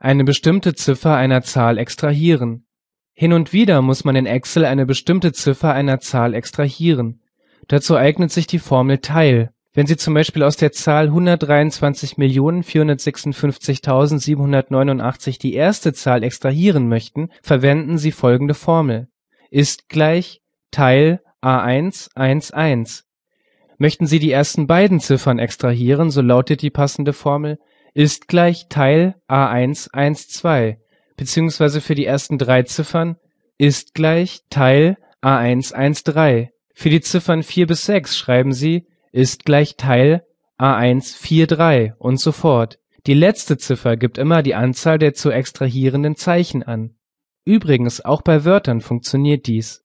eine bestimmte Ziffer einer Zahl extrahieren. Hin und wieder muss man in Excel eine bestimmte Ziffer einer Zahl extrahieren. Dazu eignet sich die Formel TEIL. Wenn Sie zum Beispiel aus der Zahl 123.456.789 die erste Zahl extrahieren möchten, verwenden Sie folgende Formel. Ist gleich Teil A111. Möchten Sie die ersten beiden Ziffern extrahieren, so lautet die passende Formel ist gleich Teil A112 beziehungsweise für die ersten drei Ziffern ist gleich Teil A113. Für die Ziffern 4 bis 6 schreiben Sie ist gleich Teil A143 und so fort. Die letzte Ziffer gibt immer die Anzahl der zu extrahierenden Zeichen an. Übrigens auch bei Wörtern funktioniert dies